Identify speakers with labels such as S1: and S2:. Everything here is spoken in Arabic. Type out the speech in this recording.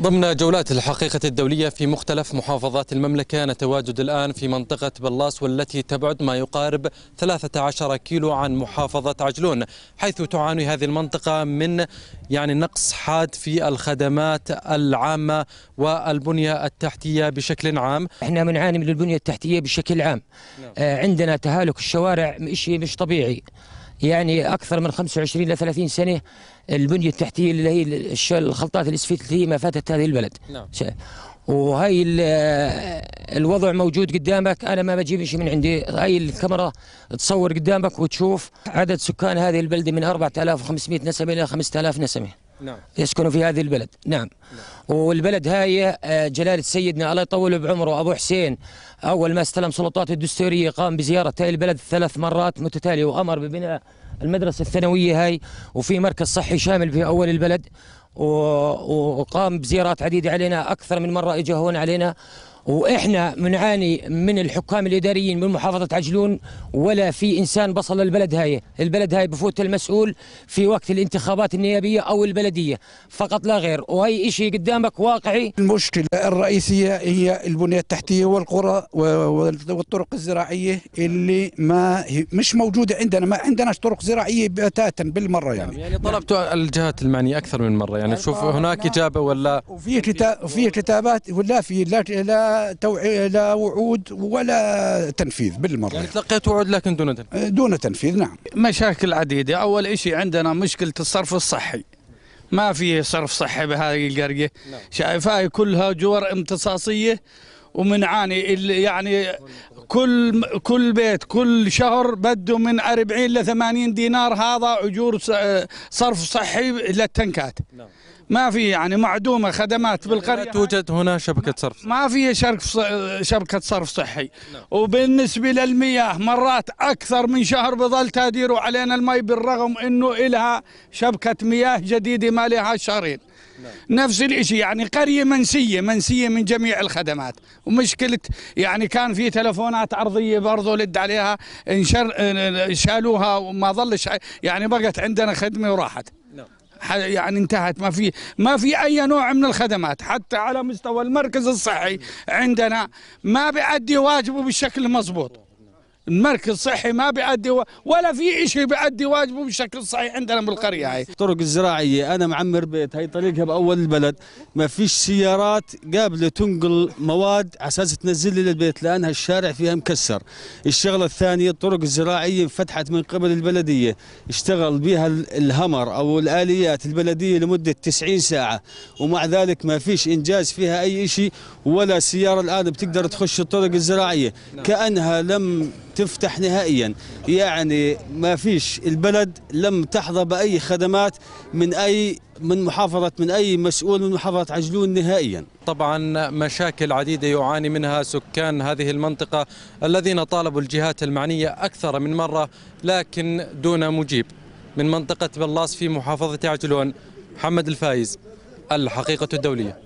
S1: ضمن جولات الحقيقة الدولية في مختلف محافظات المملكة نتواجد الآن في منطقة بلاص والتي تبعد ما يقارب 13 كيلو عن محافظة عجلون حيث تعاني هذه المنطقة من يعني نقص حاد في الخدمات العامة والبنية التحتية بشكل عام
S2: احنا بنعاني من البنية التحتية بشكل عام نعم. آه، عندنا تهالك الشوارع شيء مش طبيعي يعني اكثر من 25 ل 30 سنه البنيه التحتيه اللي هي الخلطات الاسفلتيه ما فاتت هذه البلد نعم. وهي الوضع موجود قدامك انا ما بجيبش من عندي هاي الكاميرا تصور قدامك وتشوف عدد سكان هذه البلده من 4500 نسمه الى 5000 نسمه نعم يسكنوا في هذه البلد نعم, نعم. والبلد هاي آه، جلالة سيدنا الله يطول بعمره أبو حسين أول ما استلم سلطات الدستورية قام بزيارة هاي البلد ثلاث مرات متتالية وأمر ببناء المدرسة الثانوية هاي وفي مركز صحي شامل في أول البلد وقام بزيارات عديدة علينا أكثر من مرة إجا هون علينا واحنا بنعاني من الحكام الاداريين من محافظه عجلون ولا في انسان بصل للبلد هاي، البلد هاي بفوت المسؤول في وقت الانتخابات النيابيه او البلديه فقط لا غير، وهي شيء قدامك واقعي. المشكله الرئيسيه هي البنيه
S3: التحتيه والقرى والطرق الزراعيه اللي ما مش موجوده عندنا، ما عندناش طرق زراعيه بتاتا بالمره يعني. نعم،
S1: يعني طلبت الجهات المعنيه اكثر من مره، يعني شوف هناك اجابه ولا
S3: وفي كتاب وفي كتابات ولا في لا, لا توعي لا وعود ولا تنفيذ
S1: بالمره يعني تلقيت وعود لكن دون تنفيذ
S3: آه، دون تنفيذ نعم مشاكل عديده اول شيء عندنا مشكله الصرف الصحي ما في صرف صحي بهذه القريه نعم. هاي كلها جور امتصاصيه ومنعاني يعني كل كل بيت كل شهر بده من 40 ل 80 دينار هذا اجور آه، صرف صحي للتنكات نعم. ما في يعني معدومه خدمات بالقريه توجد
S1: هنا شبكه صرف
S3: ما في شبكه صرف صحي نعم. وبالنسبه للمياه مرات اكثر من شهر بظل تاديروا علينا المي بالرغم انه الها شبكه مياه جديده ما لها شهرين نعم. نفس الشيء يعني قريه منسيه منسيه من جميع الخدمات ومشكله يعني كان في تلفونات ارضيه برضه لد عليها انشر شالوها وما ظلش يعني بقت عندنا خدمه وراحت نعم. يعني انتهت ما في ما في اي نوع من الخدمات حتى على مستوى المركز الصحي عندنا ما بيأدي واجبه بالشكل المضبوط المركز الصحي ما بيأدي ولا في شيء بيأدي واجبه بشكل صحيح عندنا بالقرية هاي الطرق الزراعية أنا معمر بيت
S4: هاي طريقها بأول البلد ما فيش سيارات قابلة تنقل مواد على أساس تنزل لي للبيت لأنها الشارع فيها مكسر الشغلة الثانية الطرق الزراعية انفتحت من قبل البلدية اشتغل بها الهمر أو الآليات البلدية لمدة 90 ساعة ومع ذلك ما فيش إنجاز فيها أي شيء ولا سيارة الآن بتقدر تخش الطرق الزراعية نعم. كأنها لم تفتح نهائيا يعني ما فيش البلد لم تحظى بأي خدمات من أي من محافظة من أي مسؤول من محافظة عجلون نهائيا
S1: طبعا مشاكل عديدة يعاني منها سكان هذه المنطقة الذين طالبوا الجهات المعنية أكثر من مرة لكن دون مجيب من منطقة بلاص في محافظة عجلون محمد الفايز الحقيقة الدولية